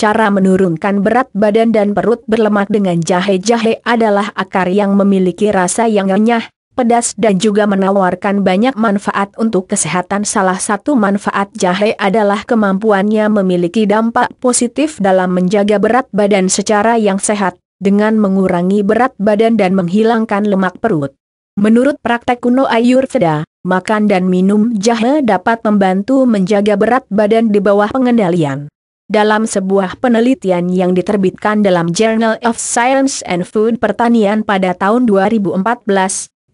Cara menurunkan berat badan dan perut berlemak dengan jahe-jahe adalah akar yang memiliki rasa yang renyah, pedas dan juga menawarkan banyak manfaat untuk kesehatan. Salah satu manfaat jahe adalah kemampuannya memiliki dampak positif dalam menjaga berat badan secara yang sehat, dengan mengurangi berat badan dan menghilangkan lemak perut. Menurut praktek kuno Ayurveda, makan dan minum jahe dapat membantu menjaga berat badan di bawah pengendalian. Dalam sebuah penelitian yang diterbitkan dalam Journal of Science and Food Pertanian pada tahun 2014,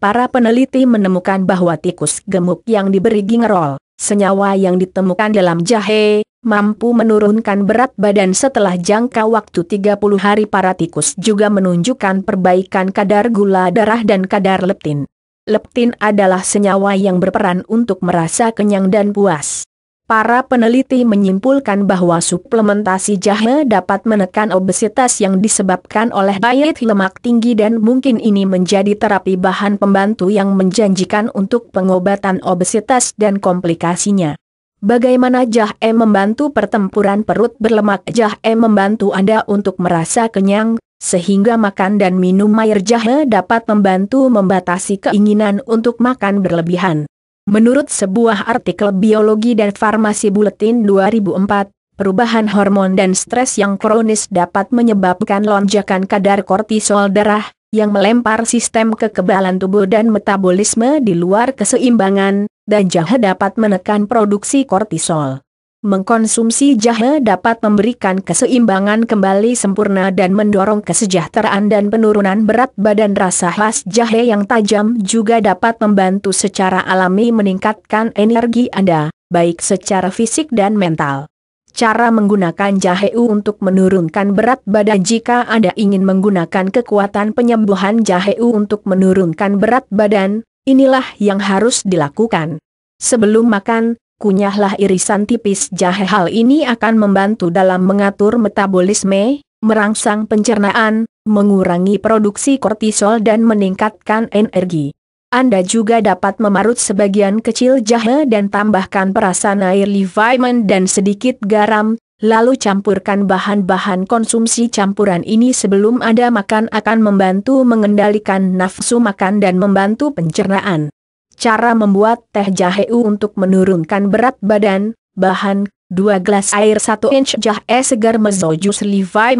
para peneliti menemukan bahwa tikus gemuk yang diberi gingerol, senyawa yang ditemukan dalam jahe, mampu menurunkan berat badan setelah jangka waktu 30 hari para tikus juga menunjukkan perbaikan kadar gula darah dan kadar leptin. Leptin adalah senyawa yang berperan untuk merasa kenyang dan puas. Para peneliti menyimpulkan bahwa suplementasi jahe dapat menekan obesitas yang disebabkan oleh diet lemak tinggi dan mungkin ini menjadi terapi bahan pembantu yang menjanjikan untuk pengobatan obesitas dan komplikasinya. Bagaimana jahe membantu pertempuran perut berlemak? Jahe membantu Anda untuk merasa kenyang, sehingga makan dan minum air jahe dapat membantu membatasi keinginan untuk makan berlebihan. Menurut sebuah artikel biologi dan farmasi buletin 2004, perubahan hormon dan stres yang kronis dapat menyebabkan lonjakan kadar kortisol darah, yang melempar sistem kekebalan tubuh dan metabolisme di luar keseimbangan, dan jahat dapat menekan produksi kortisol mengkonsumsi jahe dapat memberikan keseimbangan kembali sempurna dan mendorong kesejahteraan dan penurunan berat badan rasa khas jahe yang tajam juga dapat membantu secara alami meningkatkan energi Anda, baik secara fisik dan mental. Cara menggunakan jahe untuk menurunkan berat badan Jika Anda ingin menggunakan kekuatan penyembuhan jahe untuk menurunkan berat badan, inilah yang harus dilakukan. Sebelum makan, kunyahlah irisan tipis jahe hal ini akan membantu dalam mengatur metabolisme, merangsang pencernaan, mengurangi produksi kortisol dan meningkatkan energi. Anda juga dapat memarut sebagian kecil jahe dan tambahkan perasan air levamen dan sedikit garam, lalu campurkan bahan-bahan konsumsi campuran ini sebelum Anda makan akan membantu mengendalikan nafsu makan dan membantu pencernaan. Cara membuat teh jahe untuk menurunkan berat badan, bahan, 2 gelas air 1 inch jahe segar mezo jus 1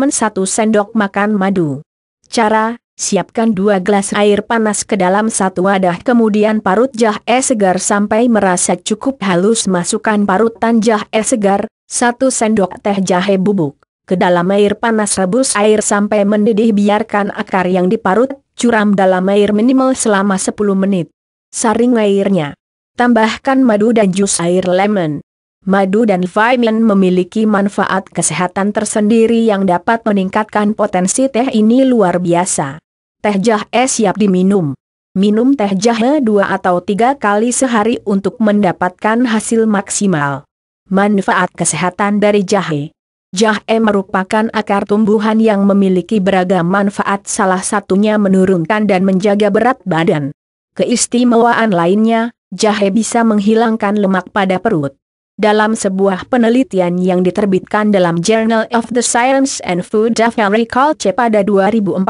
sendok makan madu. Cara, siapkan 2 gelas air panas ke dalam satu wadah kemudian parut jahe segar sampai merasa cukup halus masukkan parutan jahe segar, 1 sendok teh jahe bubuk. Ke dalam air panas rebus air sampai mendidih biarkan akar yang diparut, curam dalam air minimal selama 10 menit saring airnya. Tambahkan madu dan jus air lemon. Madu dan vitamin memiliki manfaat kesehatan tersendiri yang dapat meningkatkan potensi teh ini luar biasa. Teh jahe siap diminum. Minum teh jahe dua atau tiga kali sehari untuk mendapatkan hasil maksimal. Manfaat kesehatan dari jahe Jahe merupakan akar tumbuhan yang memiliki beragam manfaat salah satunya menurunkan dan menjaga berat badan. Keistimewaan lainnya, jahe bisa menghilangkan lemak pada perut. Dalam sebuah penelitian yang diterbitkan dalam Journal of the Science and Food of Agriculture pada 2014,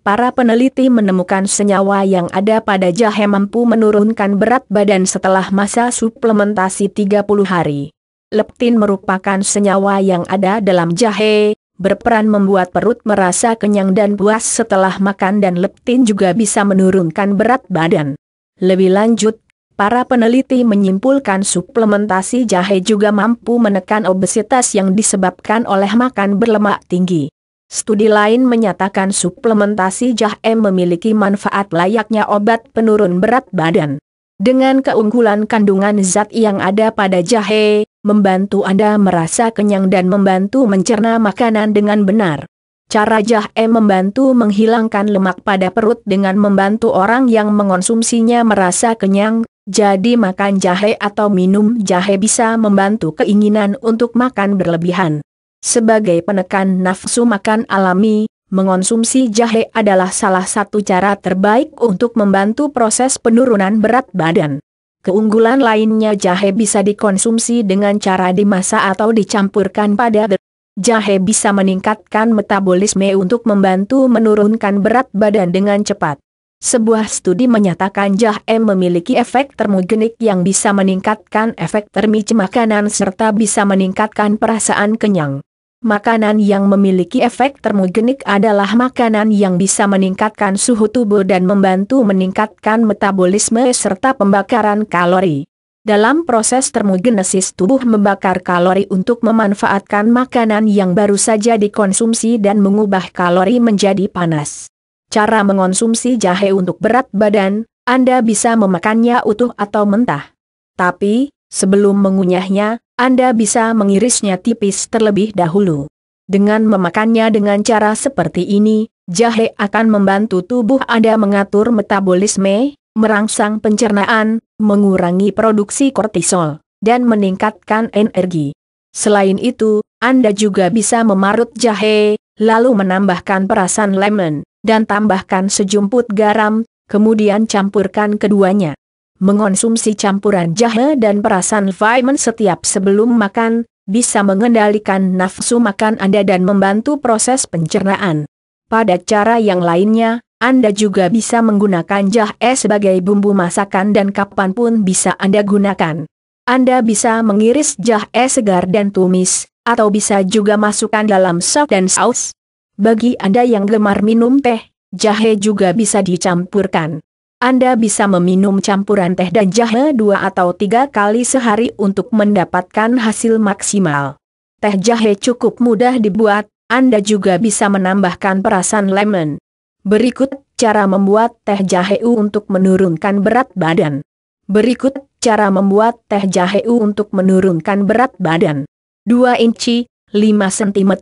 para peneliti menemukan senyawa yang ada pada jahe mampu menurunkan berat badan setelah masa suplementasi 30 hari. Leptin merupakan senyawa yang ada dalam jahe, berperan membuat perut merasa kenyang dan puas setelah makan dan leptin juga bisa menurunkan berat badan. Lebih lanjut, para peneliti menyimpulkan suplementasi jahe juga mampu menekan obesitas yang disebabkan oleh makan berlemak tinggi. Studi lain menyatakan suplementasi jahe memiliki manfaat layaknya obat penurun berat badan. Dengan keunggulan kandungan zat yang ada pada jahe, membantu Anda merasa kenyang dan membantu mencerna makanan dengan benar. Cara jahe membantu menghilangkan lemak pada perut dengan membantu orang yang mengonsumsinya merasa kenyang, jadi makan jahe atau minum jahe bisa membantu keinginan untuk makan berlebihan. Sebagai penekan nafsu makan alami, mengonsumsi jahe adalah salah satu cara terbaik untuk membantu proses penurunan berat badan. Keunggulan lainnya jahe bisa dikonsumsi dengan cara dimasak atau dicampurkan pada ber. Jahe bisa meningkatkan metabolisme untuk membantu menurunkan berat badan dengan cepat. Sebuah studi menyatakan jahe memiliki efek termogenik yang bisa meningkatkan efek termic makanan serta bisa meningkatkan perasaan kenyang. Makanan yang memiliki efek termogenik adalah makanan yang bisa meningkatkan suhu tubuh dan membantu meningkatkan metabolisme serta pembakaran kalori. Dalam proses termogenesis tubuh membakar kalori untuk memanfaatkan makanan yang baru saja dikonsumsi dan mengubah kalori menjadi panas. Cara mengonsumsi jahe untuk berat badan, Anda bisa memakannya utuh atau mentah. Tapi, sebelum mengunyahnya, anda bisa mengirisnya tipis terlebih dahulu. Dengan memakannya dengan cara seperti ini, jahe akan membantu tubuh Anda mengatur metabolisme, merangsang pencernaan, mengurangi produksi kortisol, dan meningkatkan energi. Selain itu, Anda juga bisa memarut jahe, lalu menambahkan perasan lemon, dan tambahkan sejumput garam, kemudian campurkan keduanya. Mengonsumsi campuran jahe dan perasan vitamin setiap sebelum makan, bisa mengendalikan nafsu makan Anda dan membantu proses pencernaan. Pada cara yang lainnya, Anda juga bisa menggunakan jahe sebagai bumbu masakan dan kapanpun bisa Anda gunakan. Anda bisa mengiris jahe segar dan tumis, atau bisa juga masukkan dalam sop dan saus. Bagi Anda yang gemar minum teh, jahe juga bisa dicampurkan. Anda bisa meminum campuran teh dan jahe dua atau tiga kali sehari untuk mendapatkan hasil maksimal. Teh jahe cukup mudah dibuat, Anda juga bisa menambahkan perasan lemon. Berikut cara membuat teh jahe untuk menurunkan berat badan. Berikut cara membuat teh jahe untuk menurunkan berat badan. 2 inci, 5 cm,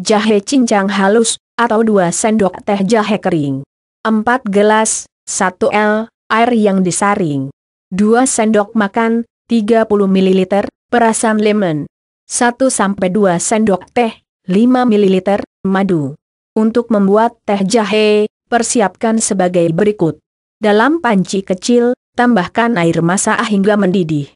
jahe cincang halus, atau 2 sendok teh jahe kering. 4 gelas, 1 L, air yang disaring. 2 sendok makan, 30 ml, perasan lemon. 1-2 sendok teh, 5 ml, madu. Untuk membuat teh jahe, persiapkan sebagai berikut. Dalam panci kecil, tambahkan air masak hingga mendidih.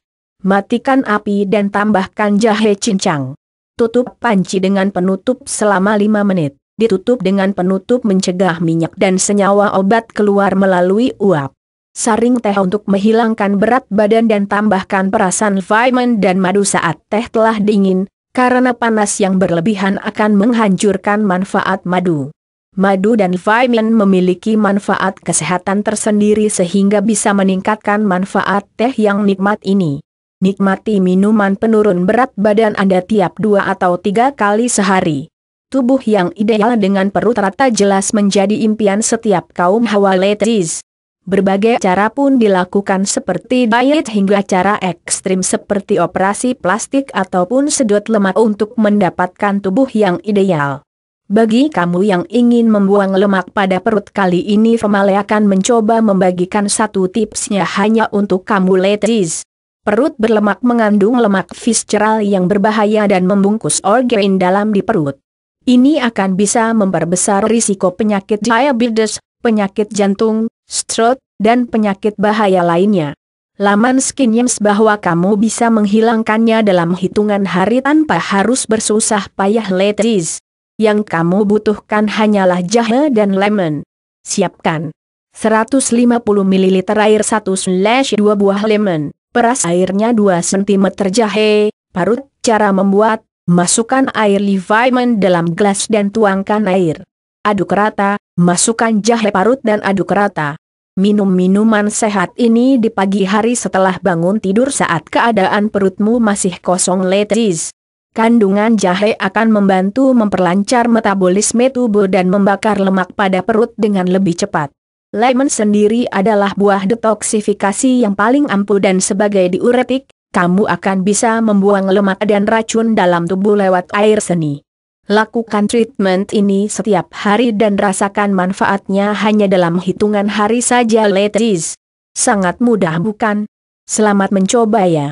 Matikan api dan tambahkan jahe cincang. Tutup panci dengan penutup selama 5 menit ditutup dengan penutup mencegah minyak dan senyawa obat keluar melalui uap. Saring teh untuk menghilangkan berat badan dan tambahkan perasan vitamin dan madu saat teh telah dingin, karena panas yang berlebihan akan menghancurkan manfaat madu. Madu dan vitamin memiliki manfaat kesehatan tersendiri sehingga bisa meningkatkan manfaat teh yang nikmat ini. Nikmati minuman penurun berat badan Anda tiap dua atau tiga kali sehari tubuh yang ideal dengan perut rata jelas menjadi impian setiap kaum hawa ladies. Berbagai cara pun dilakukan seperti diet hingga cara ekstrim seperti operasi plastik ataupun sedot lemak untuk mendapatkan tubuh yang ideal. Bagi kamu yang ingin membuang lemak pada perut kali ini Female akan mencoba membagikan satu tipsnya hanya untuk kamu ladies. Perut berlemak mengandung lemak visceral yang berbahaya dan membungkus organ dalam di perut. Ini akan bisa memperbesar risiko penyakit diabetes, penyakit jantung, stroke, dan penyakit bahaya lainnya. Laman Skin Yams bahwa kamu bisa menghilangkannya dalam hitungan hari tanpa harus bersusah payah ladies. Yang kamu butuhkan hanyalah jahe dan lemon. Siapkan 150 ml air 1-2 buah lemon, peras airnya 2 cm jahe, parut. Cara membuat Masukkan air Leviman dalam gelas dan tuangkan air. Aduk rata, masukkan jahe parut dan aduk rata. Minum minuman sehat ini di pagi hari setelah bangun tidur saat keadaan perutmu masih kosong letis. Kandungan jahe akan membantu memperlancar metabolisme tubuh dan membakar lemak pada perut dengan lebih cepat. Lemon sendiri adalah buah detoksifikasi yang paling ampuh dan sebagai diuretik, kamu akan bisa membuang lemak dan racun dalam tubuh lewat air seni. Lakukan treatment ini setiap hari dan rasakan manfaatnya hanya dalam hitungan hari saja ladies. Sangat mudah bukan? Selamat mencoba ya.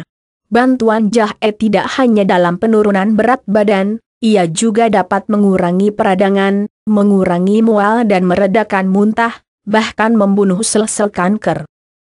Bantuan jahe tidak hanya dalam penurunan berat badan, ia juga dapat mengurangi peradangan, mengurangi mual dan meredakan muntah, bahkan membunuh sel-sel kanker.